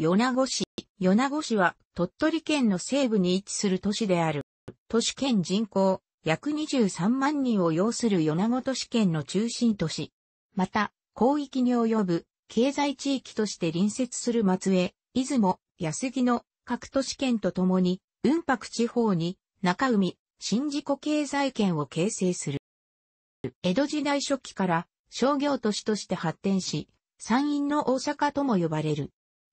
米子市。米子市は鳥取県の西部に位置する都市である。都市圏人口約23万人を要する米子都市圏の中心都市。また、広域に及ぶ経済地域として隣接する松江、出雲、安木の各都市圏とともに、雲白地方に中海、宍道湖経済圏を形成する。江戸時代初期から商業都市として発展し、山陰の大阪とも呼ばれる。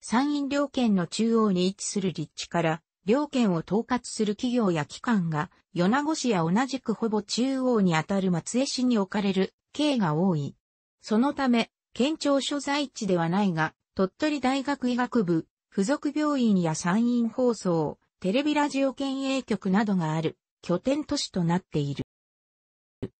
山陰両県の中央に位置する立地から、両県を統括する企業や機関が、米子市や同じくほぼ中央にあたる松江市に置かれる、営が多い。そのため、県庁所在地ではないが、鳥取大学医学部、附属病院や山陰放送、テレビラジオ県営局などがある、拠点都市となっている。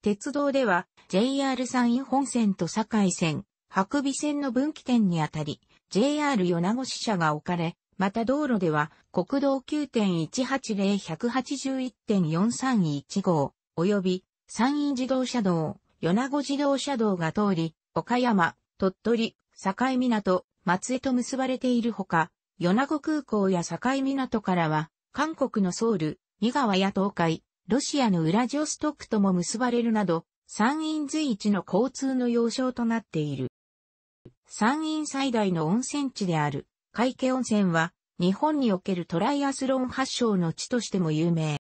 鉄道では、JR 山陰本線と境線、白尾線の分岐点にあたり、JR 米子支社が置かれ、また道路では国道9 1 8 0 1 8 1 4 3 1号、及び山陰自動車道、米子自動車道が通り、岡山、鳥取、境港、松江と結ばれているほか、米子空港や境港からは、韓国のソウル、三河や東海、ロシアのウラジオストックとも結ばれるなど、山陰随一の交通の要衝となっている。山陰最大の温泉地である、海家温泉は、日本におけるトライアスロン発祥の地としても有名。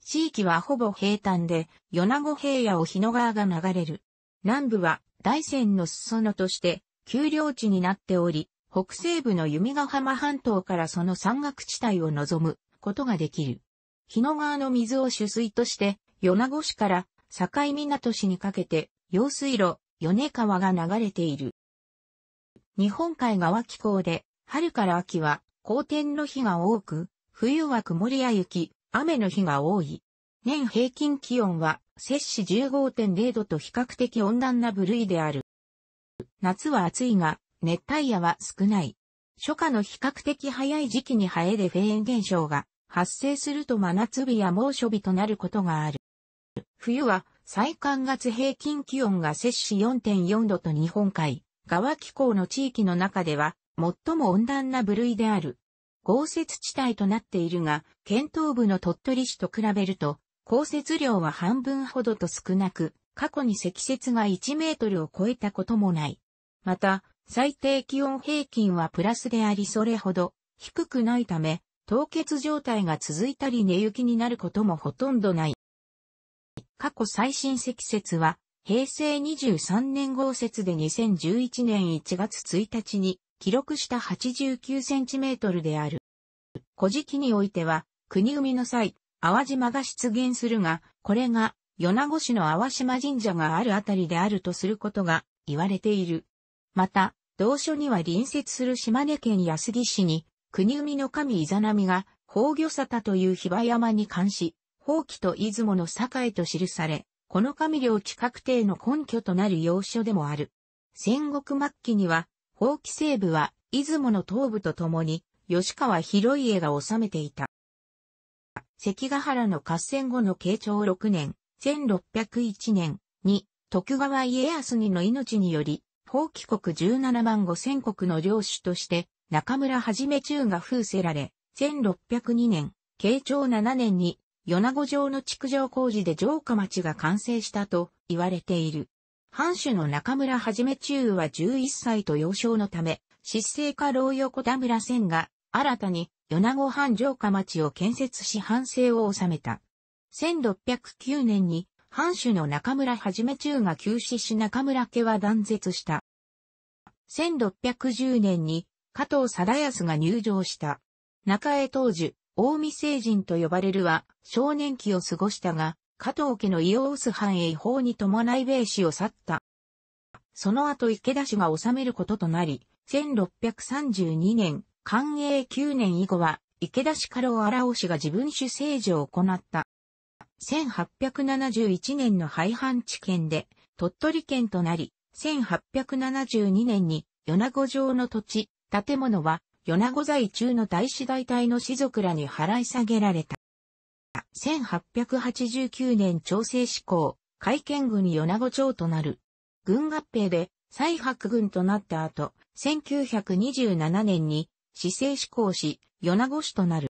地域はほぼ平坦で、米子平野を日野川が流れる。南部は大山の裾野として、丘陵地になっており、北西部の弓ヶ浜半島からその山岳地帯を望むことができる。日野川の水を取水として、米子市から境港市にかけて、用水路、米川が流れている。日本海側気候で、春から秋は、好天の日が多く、冬は曇りや雪、雨の日が多い。年平均気温は、摂氏15.0度と比較的温暖な部類である。夏は暑いが、熱帯夜は少ない。初夏の比較的早い時期に生えでフェーン現象が発生すると真夏日や猛暑日となることがある。冬は最寒月平均気温が摂氏4.4度と日本海、川気候の地域の中では、最も温暖な部類である。豪雪地帯となっているが、県東部の鳥取市と比べると、降雪量は半分ほどと少なく、過去に積雪が1メートルを超えたこともない。また、最低気温平均はプラスでありそれほど低くないため、凍結状態が続いたり寝雪になることもほとんどない。過去最新積雪は平成23年豪雪で2011年1月1日に記録した8 9トルである。古事記においては、国組の際、淡島が出現するが、これが、米子市の淡島神社があるあたりであるとすることが言われている。また、同書には隣接する島根県安来市に、国海の神イザナミが、宝魚沙汰という比婆山に関し、宝器と出雲の境と記され、この上領地確定の根拠となる要所でもある。戦国末期には、法規西部は、出雲の東部と共に、吉川広家が治めていた。関ヶ原の合戦後の慶長6年、1601年に、徳川家康にの命により、法規国17万5千国の領主として、中村はじめ中が封せられ、1602年、慶長7年に米子城の築城工事で城下町が完成したと言われている。藩主の中村はじめ中は11歳と幼少のため、失勢家老横田村仙が新たに米子藩城下町を建設し反省を収めた。1609年に藩主の中村はじめ中が急死し中村家は断絶した。1610年に加藤貞康が入城した。中江当樹、大見聖人と呼ばれるは、少年期を過ごしたが、加藤家のイオ薄ス藩へ違法に伴い米氏を去った。その後池田氏が治めることとなり、1632年、寛永9年以後は、池田氏家老荒尾氏が自分主政治を行った。1871年の廃藩地県で、鳥取県となり、1872年に、米子城の土地、建物は、米子在中の大師大隊の士族らに払い下げられた。1889年調整施行、海県軍米子町となる。軍合併で、再白軍となった後、1927年に、市政施行し、米子市となる。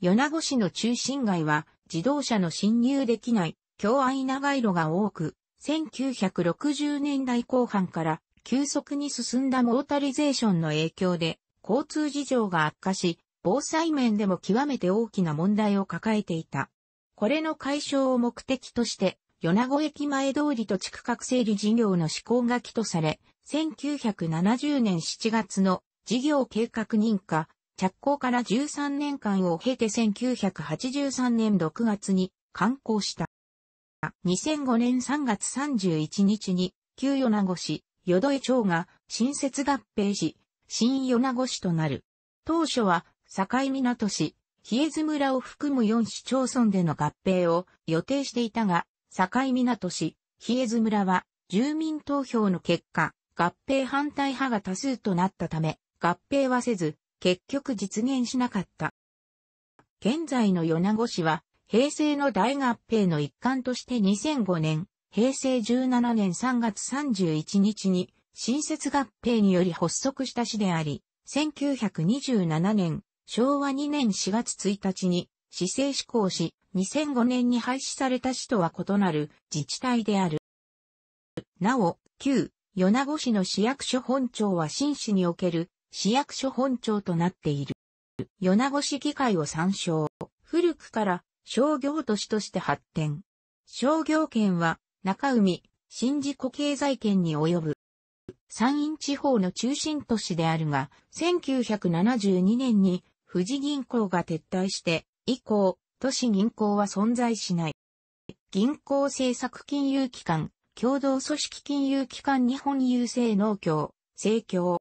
米子市の中心街は、自動車の侵入できない、狭愛な街路が多く、1960年代後半から、急速に進んだモータリゼーションの影響で、交通事情が悪化し、防災面でも極めて大きな問題を抱えていた。これの解消を目的として、米子駅前通りと地区画整理事業の施行が起とされ、1970年7月の事業計画認可、着工から13年間を経て1983年6月に刊行した。2005年3月31日に、旧米子市、淀江町が新設合併し、新米子市となる。当初は、境港市、比江津村を含む4市町村での合併を予定していたが、境港市、比江津村は、住民投票の結果、合併反対派が多数となったため、合併はせず、結局実現しなかった。現在の米子市は、平成の大合併の一環として2005年、平成17年3月31日に、新設合併により発足した市であり、1927年、昭和2年4月1日に、市政施行し、2005年に廃止された市とは異なる自治体である。なお、旧、米子市の市役所本庁は新市における市役所本庁となっている。米子市議会を参照。古くから商業都市として発展。商業圏は中海、新道湖経済圏に及ぶ。山陰地方の中心都市であるが、1972年に富士銀行が撤退して、以降、都市銀行は存在しない。銀行政策金融機関、共同組織金融機関日本郵政農協、政協。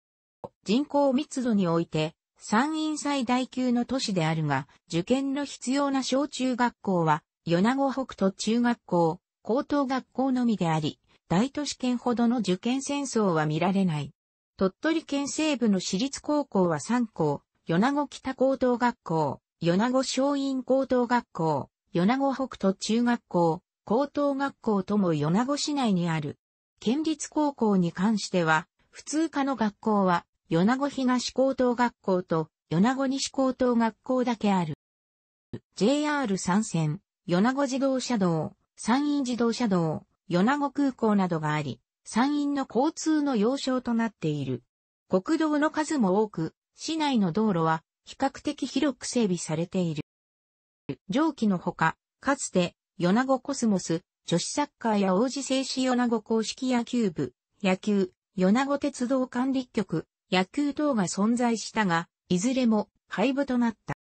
人口密度において、山陰最大級の都市であるが、受験の必要な小中学校は、米子北都中学校、高等学校のみであり、大都市圏ほどの受験戦争は見られない。鳥取県西部の私立高校は3校、米子北高等学校、米子松陰高等学校、米子北斗中学校、高等学校とも米子市内にある。県立高校に関しては、普通科の学校は、米子東高等学校と、米子西高等学校だけある。JR 三線、米子自動車道、山陰自動車道、米子空港などがあり、山陰の交通の要衝となっている。国道の数も多く、市内の道路は比較的広く整備されている。上記のほか、かつて、米子コスモス、女子サッカーや王子製紙米子公式野球部、野球、米子鉄道管理局、野球等が存在したが、いずれも廃部となった。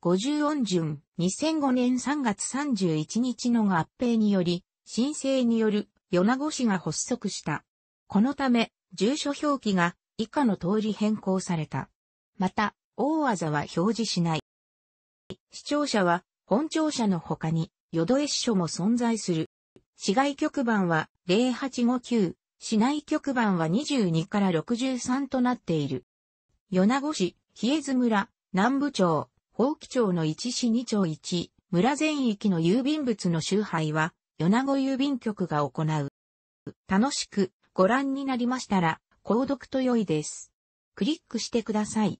50音順、2005年3月31日の合併により、申請による米子市が発足した。このため、住所表記が以下の通り変更された。また、大技は表示しない。視聴者は、本庁舎の他に、淀江支所も存在する。市外局番は0859、市内局番は22から63となっている。米子市、比江津村、南部町、宝木町の1市2町1、村全域の郵便物の集配は、米子郵便局が行う。楽しくご覧になりましたら、購読と良いです。クリックしてください。